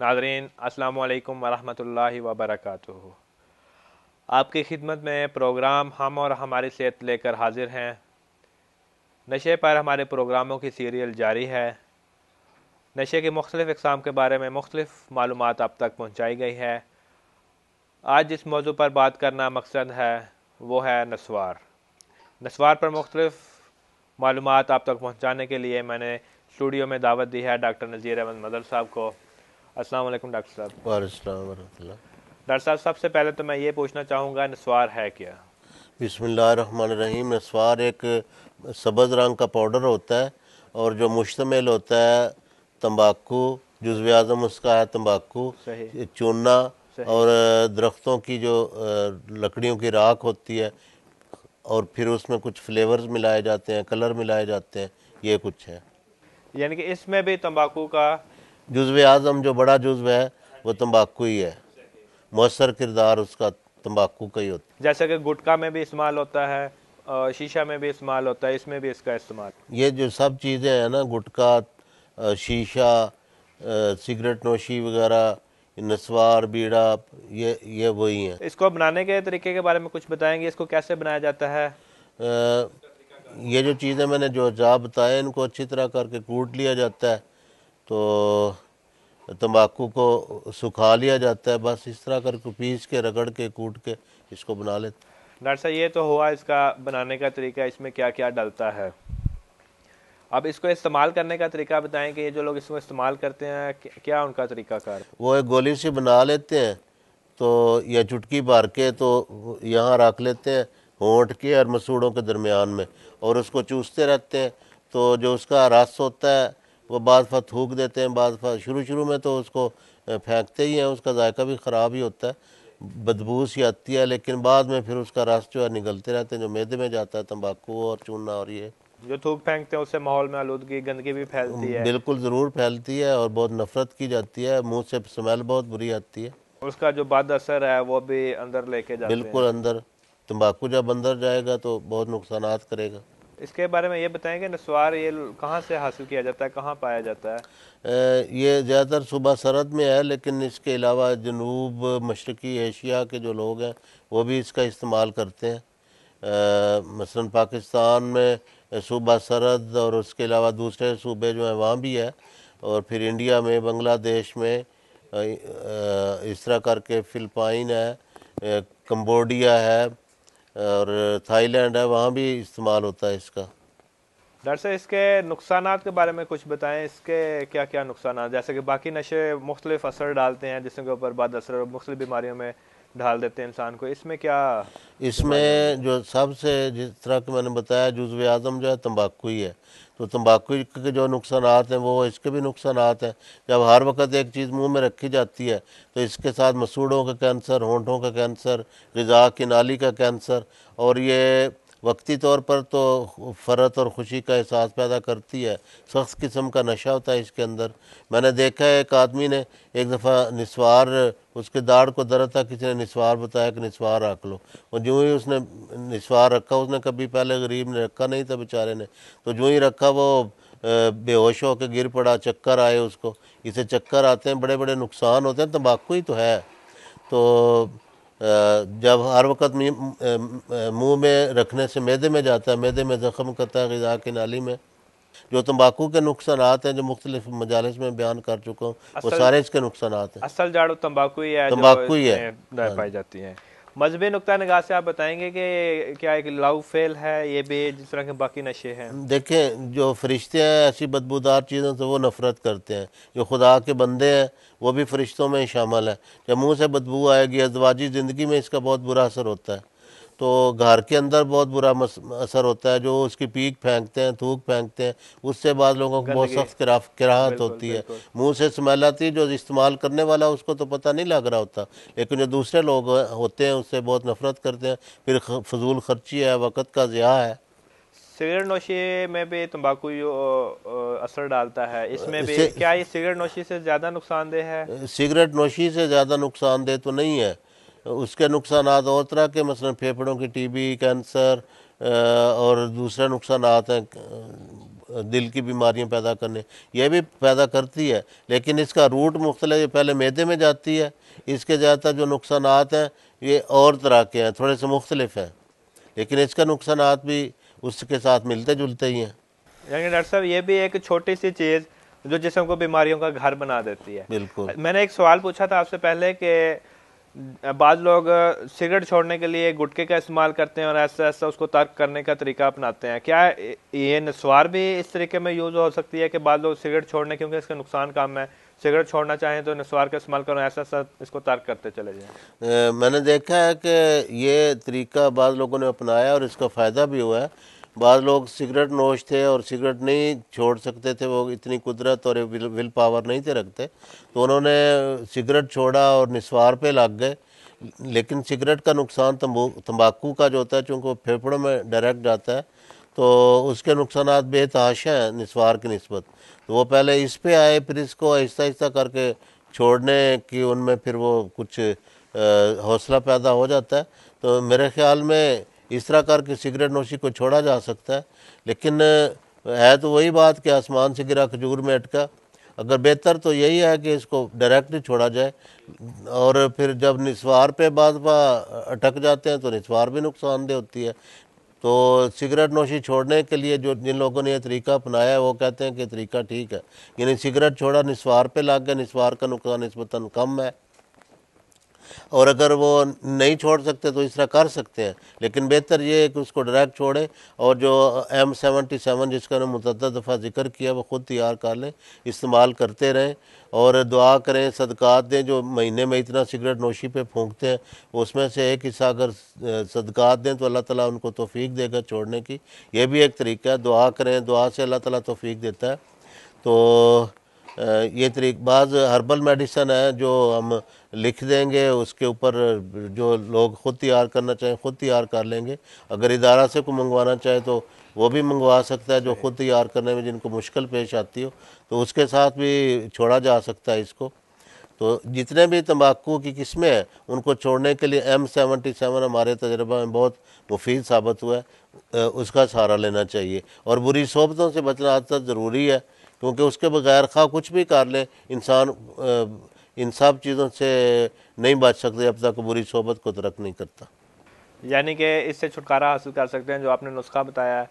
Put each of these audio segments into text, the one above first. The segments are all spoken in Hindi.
नाजरीन अस्सलाम वालेकुम वरहमतुल्लाहि वबरकatuh आपकी खिदमत में प्रोग्राम हम और हमारी सेहत लेकर हाजिर हैं नशे पर हमारे प्रोग्रामों की सीरियल जारी है नशे की मुख्तलिफ़ अकसाम के बारे में मुख्तलिफ़ मालूम आप तक पहुँचाई गई है आज जिस मौजू पर बात करना मकसद है वो है नसवार नसवार पर मुख्तलिफ़ मालूम आप तक पहुँचाने के लिए मैंने स्टूडियो में दावत दी है डॉक्टर नज़ीर अहमद मदर साहब को अस्सलाम वालेकुम डॉक्टर साहब वाले वरहमल्ला डॉक्टर साहब सबसे पहले तो मैं ये पूछना चाहूँगा नस्वार है क्या बिसमीम नस्वार एक सब्ज़ रंग का पाउडर होता है और जो मुश्तमिल होता है तम्बाकू जज्व आजम उसका है तम्बाकू चूना और दरख्तों की जो लकड़ियों की राख होती है और फिर उसमें कुछ फ्लेवर्स मिलाए जाते हैं कलर मिलाए जाते हैं ये कुछ है यानी कि इसमें भी तंबाकू का जुज्व आज़म जो बड़ा जुज्व है वो तम्बाकू ही है मौसर किरदार उसका तम्बाकू का ही होता है जैसे कि गुटखा में भी इस्तेमाल होता है शीशा में भी इस्तेमाल होता है इसमें भी इसका इस्तेमाल ये जो सब चीज़ें हैं ना गुटखा शीशा सिगरेट नोशी वगैरह नस्वार बीड़ा ये ये वही हैं इसको बनाने के तरीके के बारे में कुछ बताएंगे इसको कैसे बनाया जाता है आ, ये जो चीज़ें मैंने जो जा बताए इनको अच्छी तरह करके कूट लिया जाता है तो तंबाकू को सुखा लिया जाता है बस इस तरह करके पीस के रगड़ के कूट के इसको बना लेते डॉक्टर साहब ये तो हुआ इसका बनाने का तरीका इसमें क्या क्या डलता है अब इसको इस्तेमाल करने का तरीका बताएं कि ये जो लोग इसको इस्तेमाल करते हैं क्या उनका तरीका कार वो एक गोली से बना लेते हैं तो या चुटकी भर के तो यहाँ रख लेते हैं होंठ के और मसूड़ों के दरमियान में और उसको चूसते रहते हैं तो जो उसका रस होता है वो बाद दफ़ा थूक देते हैं बाद दफ़ा शुरू शुरू में तो उसको फेंकते ही हैं उसका जायका भी ख़राब ही होता है बदबू सी आती है लेकिन बाद में फिर उसका रस जो है निकलते रहते हैं जो मैदे में जाता है तंबाकू और चूना और ये जो थूक फेंकते हैं उससे माहौल में आलूदगी गंदगी भी फैलती है बिल्कुल ज़रूर फैलती है और बहुत नफरत की जाती है मुँह से स्मेल बहुत बुरी आती है उसका जो बद असर है वो भी अंदर लेके जाए बिल्कुल अंदर तम्बाकू जब अंदर जाएगा तो बहुत नुकसान करेगा इसके बारे में ये बताएं कि नस्वार ये कहाँ से हासिल किया जाता है कहाँ पाया जाता है ये ज़्यादातर सुबह सरहद में है लेकिन इसके अलावा जनूब मशरकी एशिया के जो लोग हैं वो भी इसका इस्तेमाल करते हैं मसलन पाकिस्तान में सूबा सरहद और उसके अलावा दूसरे सूबे जो हैं वहाँ भी है और फिर इंडिया में बांग्लादेश में इस तरह करके फिलपाइन है कम्बोडिया है और थाईलैंड है वहाँ भी इस्तेमाल होता है इसका दरअसल इसके नुकसान के बारे में कुछ बताएं इसके क्या क्या नुकसान जैसे कि बाकी नशे मुख्तलिफ असर डालते हैं जिसके के ऊपर बाद असर मुख्तु बीमारियों में ढाल देते हैं इंसान को इसमें क्या इसमें जो सबसे जिस तरह के मैंने बताया जुजव आज़म जो है तम्बाकू ही है तो तम्बाकू के जो नुकसान हैं वो इसके भी नुकसान हैं जब हर वक्त एक चीज़ मुंह में रखी जाती है तो इसके साथ मसूड़ों का कैंसर होंठों का कैंसर गज़ा की नाली का कैंसर और ये वक्ती तौर पर तो फ़रत और ख़ुशी का एहसास पैदा करती है सख्त किस्म का नशा होता है इसके अंदर मैंने देखा है एक आदमी ने एक दफ़ा नस्वार उसके दाढ़ को दर्द था किसी ने निस्वार बताया कि निस्वार रख लो और जो ही उसने निस्वार रखा उसने कभी पहले गरीब ने रखा नहीं था बेचारे ने तो जो ही रखा वो बेहोश होकर गिर पड़ा चक्कर आए उसको इसे चक्कर आते हैं बड़े बड़े नुकसान होते हैं तम्बाकू ही तो है तो जब हर वक्त मुंह में रखने से मैदे में जाता है मैदे में ज़ख़म करता है गज़ा के नाली में जो तम्बाकू के नुकसान हैं जो मुख्तलिफ मजालस में बयान कर चुका हूँ वो सारे इसके नुकसान हैं असल जाड़ो तम्बाकू ही है तम्बाकू ही है पाई हाँ जाती है मजहबी नुकता नगाह से आप बताएंगे कि क्या एक लाउ फेल है ये भी जिस तरह के बाकी नशे हैं देखें जो फरिश्ते हैं ऐसी बदबूदार चीज़ों से वो नफ़रत करते हैं जो खुदा के बंदे हैं वो भी फरिश्तों में शामिल है जब मुँह से बदबू आएगी अजवाजी ज़िंदगी में इसका बहुत बुरा असर होता है तो घर के अंदर बहुत बुरा असर होता है जो उसकी पीक फेंकते हैं थूक फेंकते हैं उससे बाद लोगों को बहुत सख्त किराहत होती है मुंह से स्मेल आती है जो इस्तेमाल करने वाला उसको तो पता नहीं लग रहा होता लेकिन जो दूसरे लोग होते हैं उससे बहुत नफरत करते हैं फिर फजूल खर्ची है वक़्त का ज़्या है सिगरेट नोशी में भी तम्बाकू असर डालता है इसमें भी क्या ये सिगरेट नोशी से ज़्यादा नुकसानदेह है सिगरेट नोशी से ज़्यादा नुकसानदेह तो नहीं है उसके नुकसान और तरह के मसलन फेफड़ों की टीबी कैंसर और दूसरे नुकसान हैं दिल की बीमारियां पैदा करने यह भी पैदा करती है लेकिन इसका रूट ये पहले मैदे में जाती है इसके ज़्यादातर जो नुकसान हैं ये और तरह के हैं थोड़े से मुख्तलिफ हैं लेकिन इसका नुकसान भी उसके साथ मिलते जुलते ही हैं यानी डॉक्टर साहब ये भी एक छोटी सी चीज़ जो जिसम को बीमारियों का घर बना देती है बिल्कुल मैंने एक सवाल पूछा था आपसे पहले कि बाद लोग सिगरेट छोड़ने के लिए गुटके का इस्तेमाल करते हैं और ऐसा ऐसा उसको तर्क करने का तरीका अपनाते हैं क्या ये नस्वार भी इस तरीके में यूज़ हो सकती है कि बाद लोग सिगरेट छोड़ने क्योंकि इसका नुकसान कम है सिगरेट छोड़ना चाहें तो नस्वार का इस्तेमाल करो ऐसा ऐसा इसको तर्क करते चले जाएँ मैंने देखा है कि ये तरीका बाद लोगों ने अपनाया और इसका फ़ायदा भी हुआ है बाद लोग सिगरेट नोश थे और सिगरेट नहीं छोड़ सकते थे वो इतनी कुदरत और विल, विल पावर नहीं थे रखते तो उन्होंने सिगरेट छोड़ा और निस्वार पे लग गए लेकिन सिगरेट का नुकसान तंबाकू का जो होता है चूँकि वो फेफड़ों में डायरेक्ट जाता है तो उसके नुकसान बेतहाशा हैं निस्वार की नस्बत तो वो पहले इस पर आए फिर इसको आहिस्ता आहिस्ता करके छोड़ने की उनमें फिर वो कुछ हौसला पैदा हो जाता है तो मेरे ख्याल में इस तरह करके सिगरेट नोशी को छोड़ा जा सकता है लेकिन है तो वही बात कि आसमान से गिरा खजूर में अटका अगर बेहतर तो यही है कि इसको डायरेक्ट छोड़ा जाए और फिर जब निस्वार पे बाद अटक जाते हैं तो निस्वार भी नुकसानदेह होती है तो सिगरेट नोशी छोड़ने के लिए जो जिन लोगों ने यह तरीका अपनाया है वो कहते हैं कि तरीका ठीक है यानी सिगरेट छोड़ा निस्वार पे लाग गया निस्वार का नुकसान नस्बता कम है और अगर वो नहीं छोड़ सकते तो इस तरह कर सकते हैं लेकिन बेहतर ये है कि उसको डायरेक्ट छोड़े और जो एम सेवेंटी सेवन जिसका उन्होंने मुतद दफ़ा जिक्र किया वो ख़ुद तैयार कर लें इस्तेमाल करते रहें और दुआ करें सदक़ात दें जो महीने में इतना सिगरेट नोशी पे फूंकते हैं उसमें से एक हिस्सा अगर सदक़ात दें तो अल्लाह ताला उनको तोफ़ीक देगा छोड़ने की यह भी एक तरीका है दुआ करें दुआ से अल्लाह ताला तोफ़ीक देता है तो ये तरीकबाज हर्बल मेडिसन है जो हम लिख देंगे उसके ऊपर जो लोग ख़ुद तैयार करना चाहें ख़ुद तैयार कर लेंगे अगर इदारा से को मंगवाना चाहे तो वो भी मंगवा सकता है जो ख़ुद तैयार करने में जिनको मुश्किल पेश आती हो तो उसके साथ भी छोड़ा जा सकता है इसको तो जितने भी तम्बाकू की किस्में हैं उनको छोड़ने के लिए एम सेवेंटी सेवन हमारे तजर्बा में बहुत मुफीद साबित हुआ है उसका सहारा लेना चाहिए और बुरी सोबतों से बचना आज तक ज़रूरी है क्योंकि उसके बगैर खा कुछ भी कर ले इंसान इन सब चीज़ों से नहीं बच सकते अब तक बुरी सोबत को तरक नहीं करता यानी कि इससे छुटकारा हासिल कर सकते हैं जो आपने नुस्खा बताया है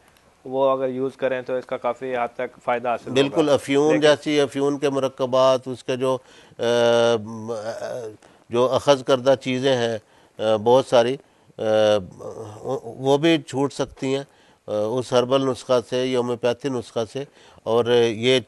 वो अगर यूज़ करें तो इसका काफ़ी हद तक फ़ायदा हासिल बिल्कुल अफ्यून जैसी अफ्यून के मरकबात उसके जो आ, जो अखज़ करदा चीज़ें हैं बहुत सारी आ, वो भी छूट सकती हैं उस हर्बल नुस्खा से होम्योपैथी नुस्खा से और ये